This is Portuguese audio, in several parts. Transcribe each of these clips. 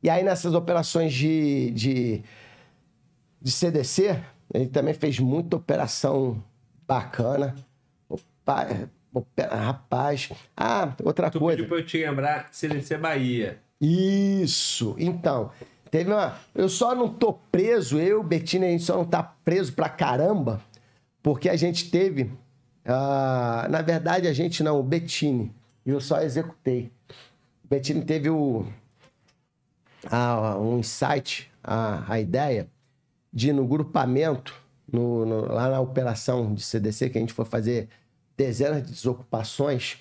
E aí, nessas operações de, de, de CDC, ele também fez muita operação bacana. Opa, rapaz. Ah, outra tu coisa. Pediu pra eu te lembrar CDC Bahia. Isso. Então, teve uma. Eu só não tô preso, eu, Betina, a gente só não tá preso pra caramba, porque a gente teve. Uh, na verdade, a gente não, o e Eu só executei. O Bettini teve o a, um insight, a, a ideia de no grupamento, no, no, lá na operação de CDC, que a gente foi fazer dezenas de desocupações,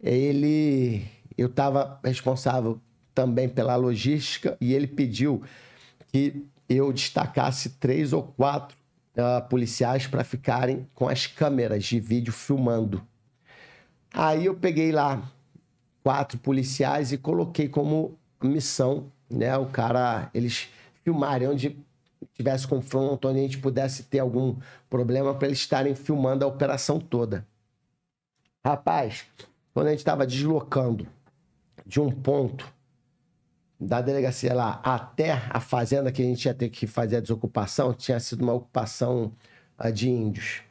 ele, eu estava responsável também pela logística e ele pediu que eu destacasse três ou quatro uh, policiais para ficarem com as câmeras de vídeo filmando. Aí eu peguei lá quatro policiais e coloquei como missão, né? O cara, eles filmarem onde tivesse confronto, onde a gente pudesse ter algum problema para eles estarem filmando a operação toda. Rapaz, quando a gente estava deslocando de um ponto da delegacia lá até a fazenda que a gente ia ter que fazer a desocupação, tinha sido uma ocupação ah, de índios.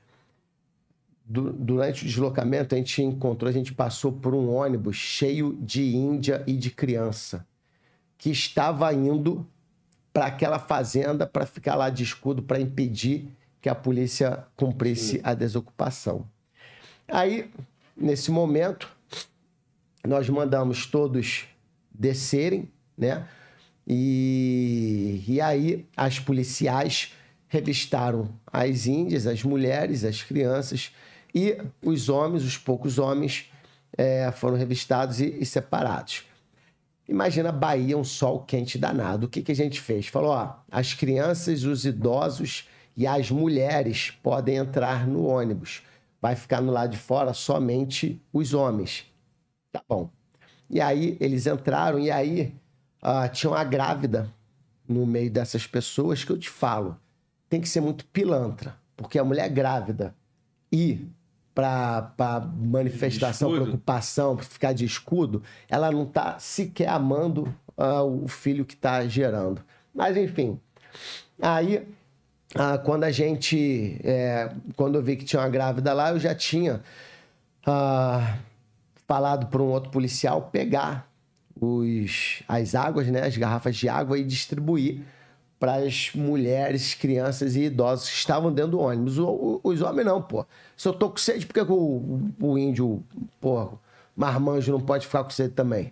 Durante o deslocamento, a gente encontrou, a gente passou por um ônibus cheio de índia e de criança que estava indo para aquela fazenda para ficar lá de escudo para impedir que a polícia cumprisse a desocupação. Aí, nesse momento, nós mandamos todos descerem, né? E, e aí as policiais revistaram as índias, as mulheres, as crianças e os homens, os poucos homens, é, foram revistados e, e separados. Imagina Bahia, um sol quente danado. O que, que a gente fez? Falou: ó, as crianças, os idosos e as mulheres podem entrar no ônibus. Vai ficar no lado de fora somente os homens. Tá bom. E aí eles entraram, e aí uh, tinha uma grávida no meio dessas pessoas que eu te falo. Tem que ser muito pilantra, porque a mulher é grávida e para manifestação, preocupação, para ficar de escudo, ela não está sequer amando uh, o filho que está gerando. Mas enfim, aí uh, quando a gente, é, quando eu vi que tinha uma grávida lá, eu já tinha uh, falado para um outro policial pegar os, as águas, né, as garrafas de água e distribuir para as mulheres, crianças e idosos que estavam dentro do ônibus. O, o, os homens não, pô. Se eu tô com sede, por que o, o índio, porra, marmanjo não pode ficar com sede também?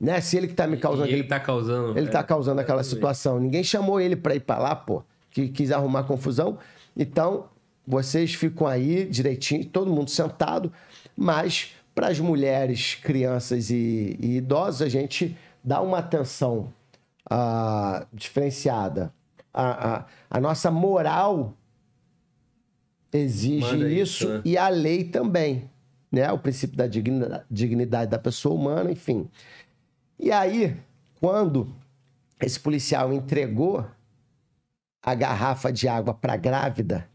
Né? Se ele que tá me causando... E ele aquele... tá causando. Ele tá é, tá causando aquela é, situação. Ninguém chamou ele para ir para lá, pô, que quis arrumar confusão. Então, vocês ficam aí direitinho, todo mundo sentado, mas para as mulheres, crianças e, e idosos, a gente dá uma atenção ah, diferenciada. A, a, a nossa moral exige Mano, isso, isso né? e a lei também. Né? O princípio da dignidade, dignidade da pessoa humana, enfim. E aí, quando esse policial entregou a garrafa de água para a grávida,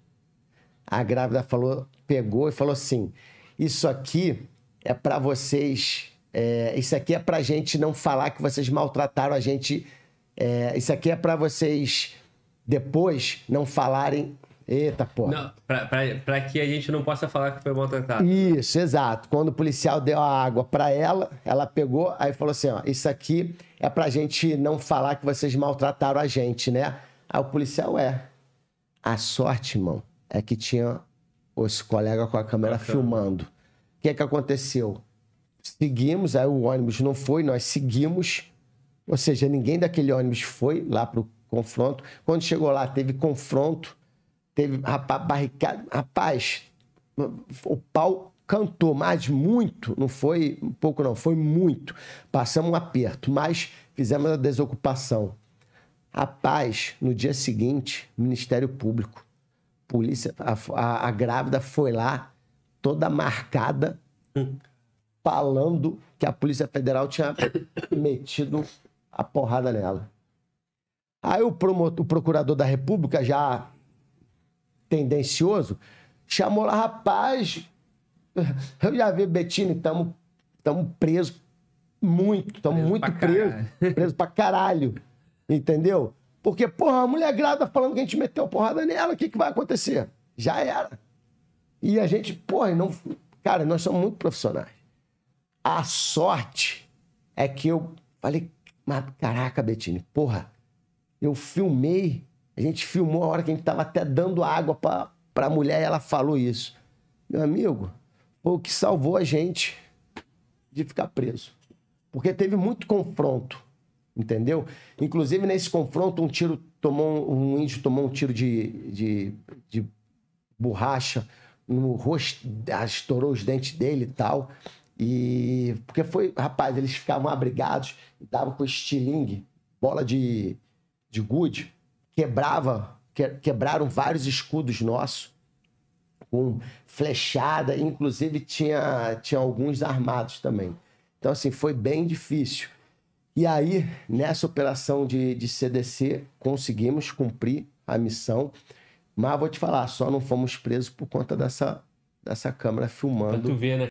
a grávida falou, pegou e falou assim: Isso aqui é para vocês, é, isso aqui é para gente não falar que vocês maltrataram a gente é, isso aqui é para vocês depois não falarem. Eita, porra. Para que a gente não possa falar que foi maltratado. Isso, exato. Quando o policial deu a água para ela, ela pegou, aí falou assim: ó, isso aqui é pra gente não falar que vocês maltrataram a gente, né? Aí o policial é. A sorte, irmão, é que tinha os colega com a câmera Bacana. filmando. O que é que aconteceu? Seguimos, aí o ônibus não foi, nós seguimos ou seja, ninguém daquele ônibus foi lá para o confronto. Quando chegou lá, teve confronto, teve rapaz, barricada. Rapaz, o pau cantou, mas muito, não foi um pouco não, foi muito. Passamos um aperto, mas fizemos a desocupação. Rapaz, no dia seguinte, Ministério Público, polícia, a, a, a grávida foi lá, toda marcada, hum. falando que a Polícia Federal tinha metido a porrada nela. Aí o, promotor, o procurador da República, já tendencioso, chamou lá, rapaz, eu já vi Bettini, estamos tamo preso muito, estamos muito presos, preso, caralho. preso pra caralho, entendeu? Porque, porra, a mulher grávida falando que a gente meteu a porrada nela, o que, que vai acontecer? Já era. E a gente, porra, não. Cara, nós somos muito profissionais. A sorte é que eu falei, mas, caraca, Betinho, porra, eu filmei, a gente filmou a hora que a gente tava até dando água pra, pra mulher e ela falou isso. Meu amigo, foi o que salvou a gente de ficar preso. Porque teve muito confronto, entendeu? Inclusive, nesse confronto, um tiro tomou, um índio tomou um tiro de, de, de borracha no rosto, estourou os dentes dele e tal. E porque foi, rapaz, eles ficavam abrigados e davam com estilingue, bola de, de gude, quebrava, que, quebraram vários escudos nossos com flechada, inclusive tinha, tinha alguns armados também. Então, assim, foi bem difícil. E aí, nessa operação de, de CDC, conseguimos cumprir a missão, mas vou te falar, só não fomos presos por conta dessa, dessa câmera filmando. Pra tu ver, né?